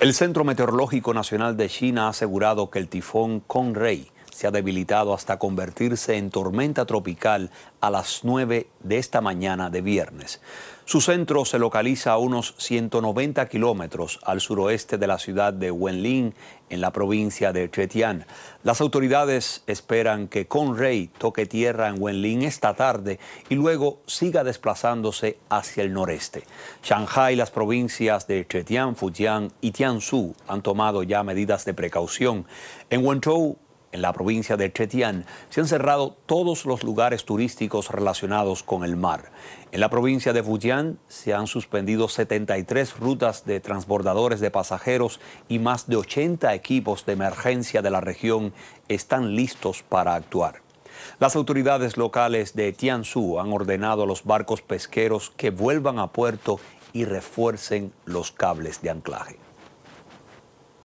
El Centro Meteorológico Nacional de China ha asegurado que el tifón Conrey se ha debilitado hasta convertirse en tormenta tropical a las 9 de esta mañana de viernes. Su centro se localiza a unos 190 kilómetros al suroeste de la ciudad de Wenlin, en la provincia de Chetian. Las autoridades esperan que Conrey toque tierra en Wenlin esta tarde y luego siga desplazándose hacia el noreste. Shanghai y las provincias de Chetian, Fujian y Tianzhu han tomado ya medidas de precaución. En Wenzhou en la provincia de Chetian se han cerrado todos los lugares turísticos relacionados con el mar. En la provincia de Fujian se han suspendido 73 rutas de transbordadores de pasajeros y más de 80 equipos de emergencia de la región están listos para actuar. Las autoridades locales de Tianzhu han ordenado a los barcos pesqueros que vuelvan a puerto y refuercen los cables de anclaje.